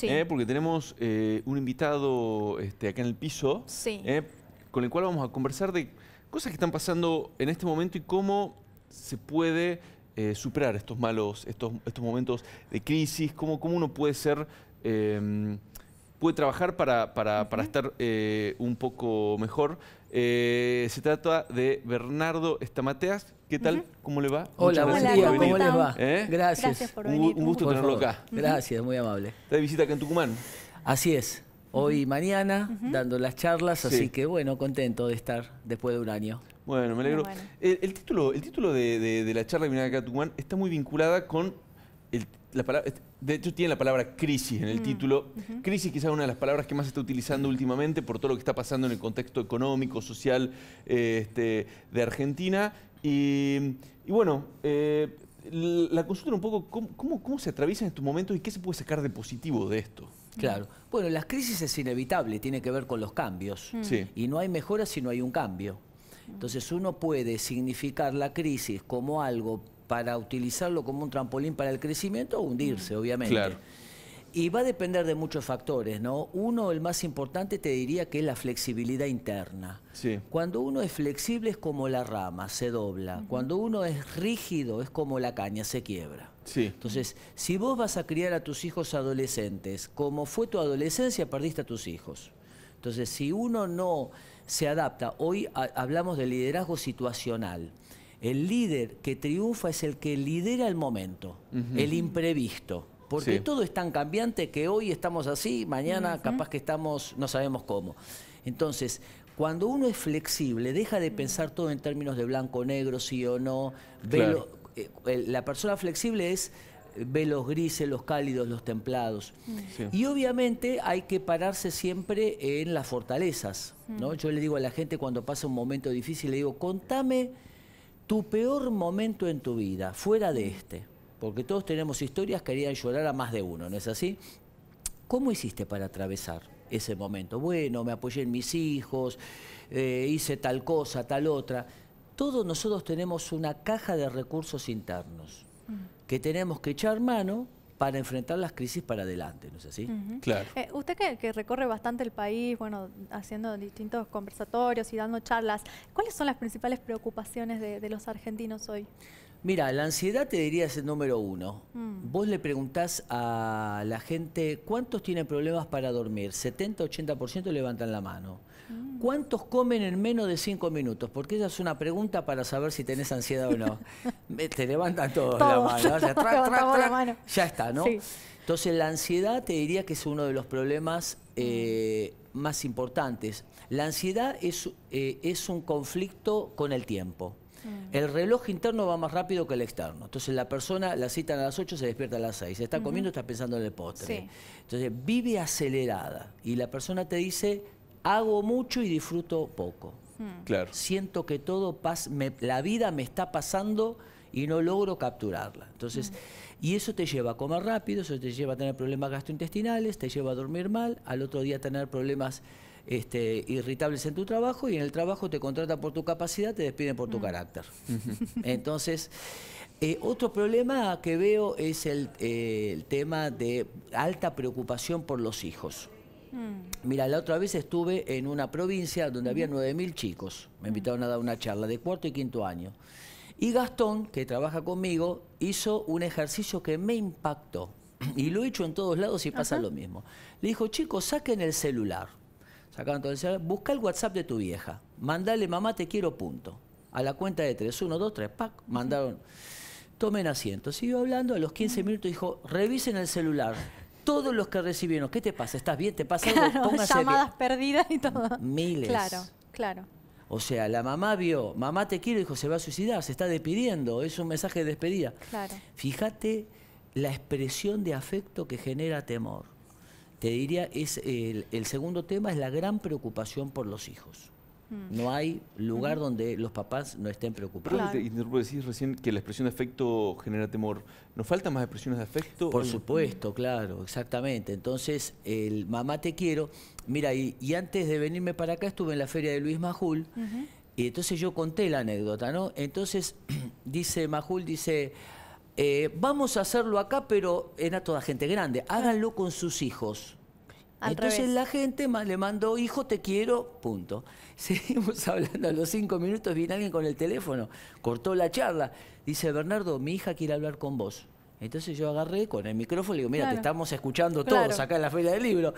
¿eh? porque tenemos eh, un invitado este, acá en el piso, ¿eh? con el cual vamos a conversar de cosas que están pasando en este momento y cómo se puede superar estos malos, estos, estos momentos de crisis, cómo, cómo uno puede ser em, puede trabajar para, para, estar eh, un poco mejor. Eh, se trata de Bernardo Estamateas. ¿Qué tal? ¿Cómo le va? Hola, buen día. ¿Cómo, les va? ¿Eh? Gracias. Un, gusto tenerlo acá. Gracias, muy amable. Está de visita acá en Tucumán. Así es. Hoy y mañana, dando las charlas, así que bueno, contento de estar después de un año. Bueno, me alegro. El, título, el título de, la charla de viene acá a Tucumán está muy vinculada con de hecho tiene la palabra crisis en el mm, título. Crisis quizás una de las palabras que más se está utilizando últimamente por todo lo que está pasando en el contexto económico, social eh, este, de Argentina. Y, bueno, eh, la consulta un poco, ¿cómo, cómo, se se en estos momentos y qué se puede sacar de positivo de esto? Claro. Bueno, las crisis es inevitable, tiene que ver con los cambios. Mm. Y no hay mejora si no hay un cambio. Mm. Entonces uno puede significar la crisis como algo para utilizarlo como un trampolín para el crecimiento o hundirse, mm. obviamente. Y va a depender de muchos factores, ¿no? Uno, el más importante, te diría que es la flexibilidad interna. Cuando uno es flexible es como la rama, se dobla. Cuando uno es rígido es como la caña, se quiebra. Sí. Entonces, si vos vas a criar a tus hijos adolescentes, como fue tu adolescencia, perdiste a tus hijos. Entonces, si uno no se adapta, hoy hablamos de liderazgo situacional. El líder que triunfa es el que lidera el momento, el imprevisto. Porque todo es tan cambiante que hoy estamos así, mañana capaz que estamos, no sabemos cómo. Entonces, cuando uno es flexible, deja de pensar todo en términos de blanco, negro, sí o no. Eh, la persona flexible es ve los grises, los cálidos, los templados. Y obviamente hay que pararse siempre en las fortalezas. ¿no? Yo le digo a la gente cuando pasa un momento difícil, le digo, contame tu peor momento en tu vida, fuera de este, porque todos tenemos historias que harían llorar a más de uno, ¿no es así? ¿Cómo hiciste para atravesar ese momento? Bueno, me apoyé en mis hijos, eh, hice tal cosa, tal otra. Todos nosotros tenemos una caja de recursos internos mm. que tenemos que echar mano para enfrentar las crisis para adelante, ¿no es así? Claro. Eh, usted que, recorre bastante el país, bueno, haciendo distintos conversatorios y dando charlas, ¿cuáles son las principales preocupaciones de, los argentinos hoy? Mira, la ansiedad te diría es el número uno. Mm. Vos le preguntás a la gente cuántos tienen problemas para dormir. 70-80% levantan la mano. ¿cuántos comen en menos de cinco minutos? Porque esa es una pregunta para saber si tenés ansiedad o no. te levantan todos, la mano. Ya está, ¿no? Entonces la ansiedad te diría que es uno de los problemas eh, más importantes. La ansiedad es, eh, es un conflicto con el tiempo. Mm. El reloj interno va más rápido que el externo. Entonces la persona la citan a las 8, se despierta a las 6. Está comiendo, está pensando en el postre. Entonces vive acelerada. Y la persona te dice, hago mucho y disfruto poco. Hmm. Claro. Siento que todo la vida me está pasando y no logro capturarla. Entonces, hmm. y eso te lleva a comer rápido, eso te lleva a tener problemas gastrointestinales, te lleva a dormir mal, al otro día tener problemas este, irritables en tu trabajo y en el trabajo te contratan por tu capacidad, te despiden por tu hmm. carácter. Entonces, eh, otro problema que veo es eh, el tema de alta preocupación por los hijos. Mm. Mira, la otra vez estuve en una provincia donde había 9.000 chicos. Me mm. invitaron a dar una charla de cuarto y quinto año. Y Gastón, que trabaja conmigo, hizo un ejercicio que me impactó. Y lo he hecho en todos lados y pasa lo mismo. Le dijo, chicos, saquen el celular. Sacaron todo el celular. Busca el WhatsApp de tu vieja. Mandale, mamá, te quiero, punto. A la cuenta de 3, 1, 2, 3, pac. Mandaron. Tomen asiento. Siguió hablando. A los 15 mm. minutos dijo, revisen el celular todos los que recibieron, ¿qué te pasa? ¿Estás bien? ¿Te pasa algo? Claro, llamadas perdidas y todo. Miles. Claro, claro. O sea, la mamá vio, mamá te quiero, dijo, se va a suicidar, se está despidiendo, es un mensaje de despedida. Claro. Fíjate la expresión de afecto que genera temor. Te diría, es el segundo tema es la gran preocupación por los hijos. Mm. No hay lugar donde los papás no estén preocupados. Y te recién que la expresión de afecto genera temor. ¿Nos faltan más expresiones de afecto? Por supuesto, claro, exactamente. Entonces, el mamá te quiero. Mira, y, antes de venirme para acá estuve en la feria de Luis Majul. Y entonces yo conté la anécdota, ¿no? Entonces, dice Majul, dice... Eh, vamos a hacerlo acá, pero era toda gente grande. Háganlo con sus hijos. Entonces la gente le mandó, hijo, te quiero, punto. Seguimos hablando a los cinco minutos, viene alguien con el teléfono, cortó la charla. Dice, Bernardo, mi hija quiere hablar con vos. Entonces yo agarré con el micrófono y digo, mira, te estamos escuchando todos acá en la Feria del Libro.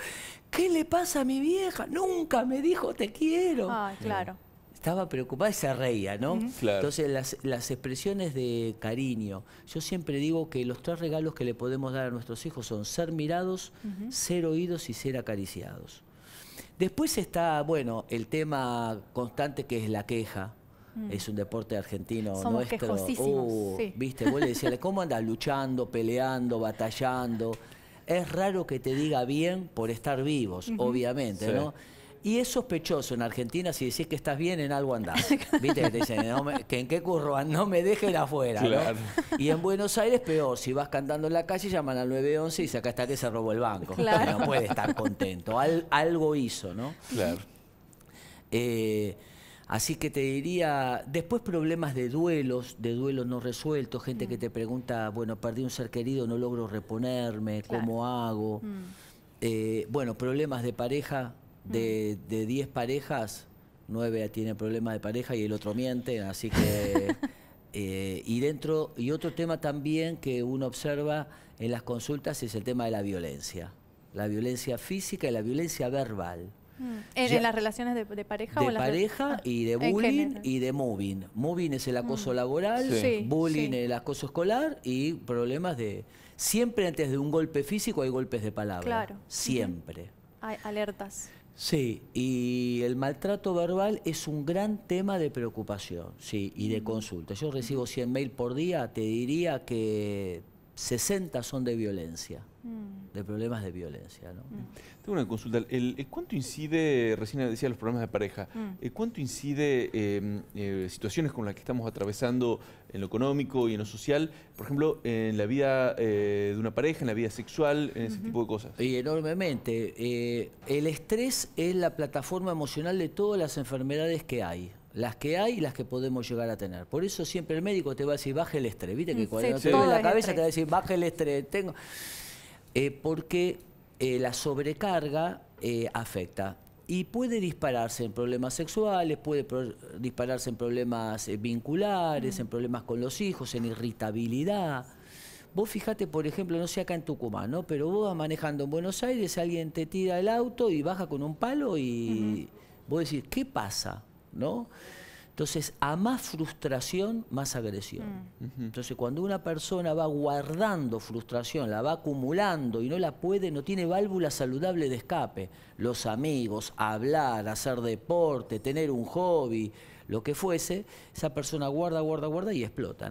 ¿Qué le pasa a mi vieja? Nunca me dijo te quiero. Ah, claro estaba preocupada y se reía, ¿no? Entonces las, expresiones de cariño, yo siempre digo que los tres regalos que le podemos dar a nuestros hijos son ser mirados, ser oídos y ser acariciados. Después está, bueno, el tema constante que es la queja. Mm. Es un deporte argentino Somos nuestro. Uh, Viste, vos le decías, ¿cómo andas luchando, peleando, batallando? Es raro que te diga bien por estar vivos, obviamente, ¿no? Y es sospechoso en Argentina si decís que estás bien, en algo andás. ¿Viste? Que te dicen, en qué curro no me dejes afuera. Y en Buenos Aires, peor, si vas cantando en la calle, llaman al 911 y dicen, acá está que se robó el banco. No puede estar contento. algo hizo, ¿no? Claro. Eh, así que te diría, después problemas de duelos, de duelos no resueltos, gente que mm. te pregunta, bueno, perdí un ser querido, no logro reponerme, ¿cómo hago? Mm. Eh, bueno, problemas de pareja de 10 mm. parejas, 9 tiene problemas de pareja y el otro miente, así que... Eh, y dentro y otro tema también que uno observa en las consultas es el tema de la violencia, la violencia física y la violencia verbal. Mm. ¿En, las relaciones de, pareja? De o pareja ah, y de bullying y de moving. Moving es el acoso mm. laboral, bullying el acoso escolar y problemas de... Siempre antes de un golpe físico hay golpes de palabra. Siempre. Hay alertas. Sí, y el maltrato verbal es un gran tema de preocupación, sí, y de consulta. Yo recibo 100 mail por día, te diría que 60 son de violencia, mm. de problemas de violencia. ¿no? Mm. Tengo una consulta. Eh, ¿Cuánto incide, recién decía los problemas de pareja, mm. eh, cuánto incide em, eh, situaciones con las que estamos atravesando en lo económico y en lo social, por ejemplo, en la vida de una pareja, en la vida sexual, en ese tipo de cosas? Y enormemente. el estrés es la plataforma emocional de todas las enfermedades que hay las que hay y las que podemos llegar a tener. Por eso siempre el médico te va a decir, baje el estrés. Viste que mm, cuando te la cabeza te va a decir, baje el estrés. Tengo... Eh, porque eh, la sobrecarga eh, afecta. Y puede dispararse en problemas sexuales, puede dispararse en problemas vinculares, mm. en problemas con los hijos, en irritabilidad. Vos fijate, por ejemplo, no sé acá en Tucumán, Pero vos vas manejando en Buenos Aires, alguien te tira el auto y baja con un palo y vos decís, ¿qué pasa? ¿no? Entonces, a más frustración, más agresión. Mm. Entonces, cuando una persona va guardando frustración, la va acumulando y no la puede, no tiene válvula saludable de escape. Los amigos, hablar, hacer deporte, tener un hobby, lo que fuese, esa persona guarda, guarda, guarda y explota,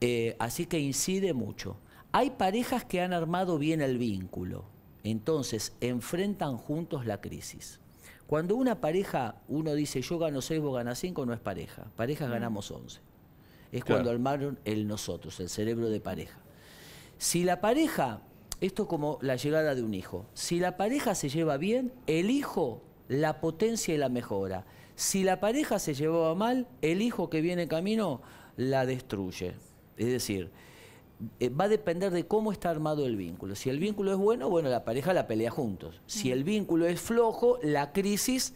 eh, así que incide mucho. Hay parejas que han armado bien el vínculo, entonces enfrentan juntos la crisis. Cuando una pareja, uno dice yo gano seis vos ganas cinco no es pareja. Parejas ganamos 11. Es cuando armaron el nosotros, el cerebro de pareja. Si la pareja, esto como la llegada de un hijo, si la pareja se lleva bien, el hijo la potencia y la mejora. Si la pareja se llevaba mal, el hijo que viene camino la destruye. Es decir, eh, va a depender de cómo está armado el vínculo. Si el vínculo es bueno, bueno, la pareja la pelea juntos. Si el vínculo es flojo, la crisis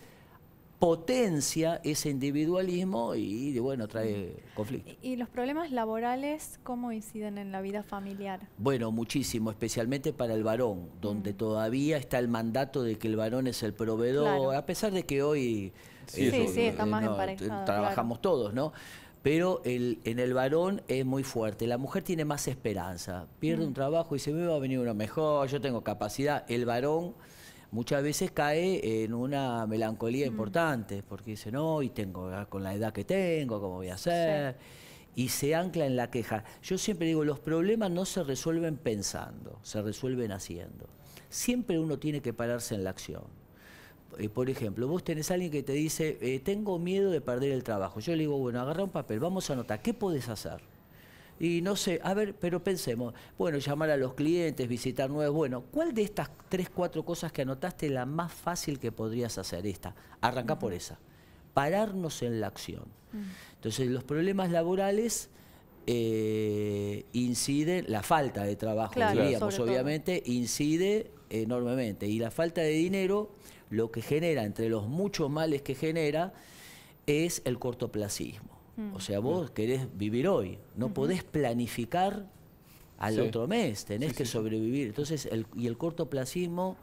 potencia ese individualismo y, bueno, trae conflicto. ¿Y los problemas laborales cómo inciden en la vida familiar? Bueno, muchísimo, especialmente para el varón, donde todavía está el mandato de que el varón es el proveedor, a pesar de que hoy... Sí, eh, sí, eh, Trabajamos todos, ¿no? Pero en el varón es muy fuerte. La mujer tiene más esperanza. Pierde un mm. trabajo y se me va a venir uno mejor, yo tengo capacidad. El varón muchas veces cae en una melancolía mm. importante, porque dice, no, y tengo ah, con la edad que tengo, ¿cómo voy a hacer? Y se ancla en la queja. Yo siempre digo, los problemas no se resuelven pensando, se resuelven haciendo. Siempre uno tiene que pararse en la acción. Eh, por ejemplo, vos tenés a alguien que te dice, eh, tengo miedo de perder el trabajo. Yo le digo, bueno, agarra un papel, vamos a anotar, ¿qué podés hacer? Y no sé, a ver, pero pensemos, bueno, llamar a los clientes, visitar nuevos, bueno, ¿cuál de estas tres, cuatro cosas que anotaste la más fácil que podrías hacer? Esta, arranca por esa, pararnos en la acción. Entonces, los problemas laborales... Eh, inciden... la falta de trabajo, diríamos, obviamente, incide enormemente. Y la falta de dinero lo que genera, entre los muchos males que genera, es el cortoplacismo. Mm. O sea, vos mm. querés vivir hoy, no podés planificar al otro mes, tenés que sobrevivir. Entonces, y el cortoplacismo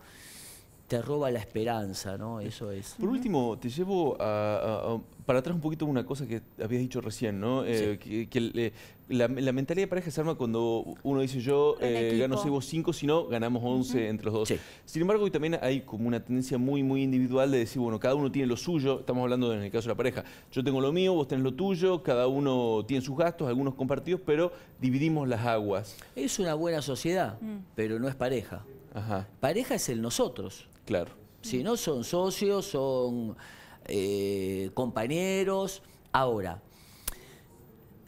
te roba la esperanza, ¿no? Eso es. Por último, te llevo a para atrás un poquito una cosa que habías dicho recién, ¿no? Eh, que, eh, la, mentalidad de pareja se arma cuando uno dice yo eh, gano 6 vos 5, si no, ganamos 11 entre los dos. Sin embargo, hoy también hay como una tendencia muy, muy individual de decir, bueno, cada uno tiene lo suyo, estamos hablando en el caso de la pareja, yo tengo lo mío, vos tenés lo tuyo, cada uno tiene sus gastos, algunos compartidos, pero dividimos las aguas. Es una buena sociedad, mm. pero no es pareja. Ajá. Pareja es el nosotros. Claro. Si no son socios, son eh, compañeros. Ahora,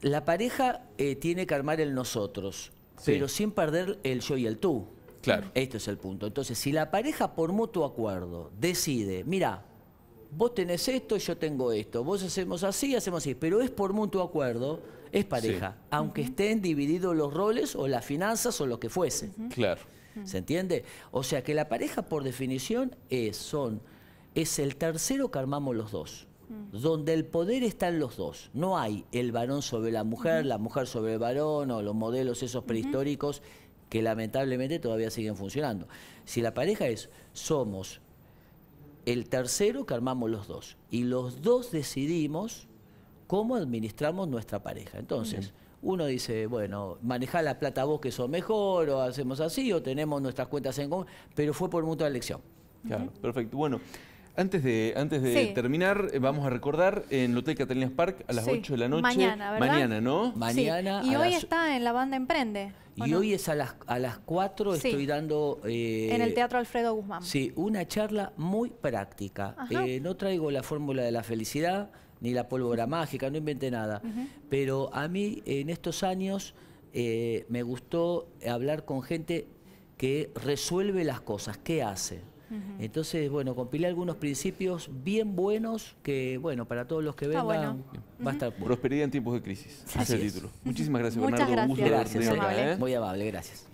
la pareja eh, tiene que armar el nosotros, pero sin perder el yo y el tú. Claro. Esto es el punto. Entonces, si la pareja por mutuo acuerdo decide, mira, vos tenés esto, yo tengo esto, vos hacemos así, hacemos así, pero es por mutuo acuerdo, es pareja, aunque estén divididos los roles o las finanzas o lo que fuese. Claro. ¿Se entiende? O sea que la pareja por definición es, son es el tercero que armamos los dos, mm. donde el poder está en los dos. No hay el varón sobre la mujer, la mujer sobre el varón o los modelos esos prehistóricos que lamentablemente todavía siguen funcionando. Si la pareja es, somos el tercero que armamos los dos y los dos decidimos cómo administramos nuestra pareja. Entonces, uno dice, bueno, manejar la plata vos que sos mejor, o hacemos así, o tenemos nuestras cuentas en común, pero fue por mutua elección. Claro, perfecto. Bueno, antes de, antes de terminar, eh, vamos a recordar en el Hotel Catalinas Park a las 8 de la noche. Mañana, ¿verdad? Mañana, ¿no? Mañana. Y hoy está en la banda Emprende. Y hoy es a las, a las 4, estoy dando... Eh, en el Teatro Alfredo Guzmán. Sí, una charla muy práctica. Eh, no traigo la fórmula de la felicidad, ni la pólvora mágica, no inventé nada. Pero a mí, en estos años, me gustó hablar con gente que resuelve las cosas, qué hace. Entonces, bueno, compilé algunos principios bien buenos que, bueno, para todos los que vengan va a estar... Bueno. Prosperidad en tiempos de crisis. Así es título. Muchísimas gracias, Bernardo. gracias, ¿eh? ¿eh? muy amable, gracias.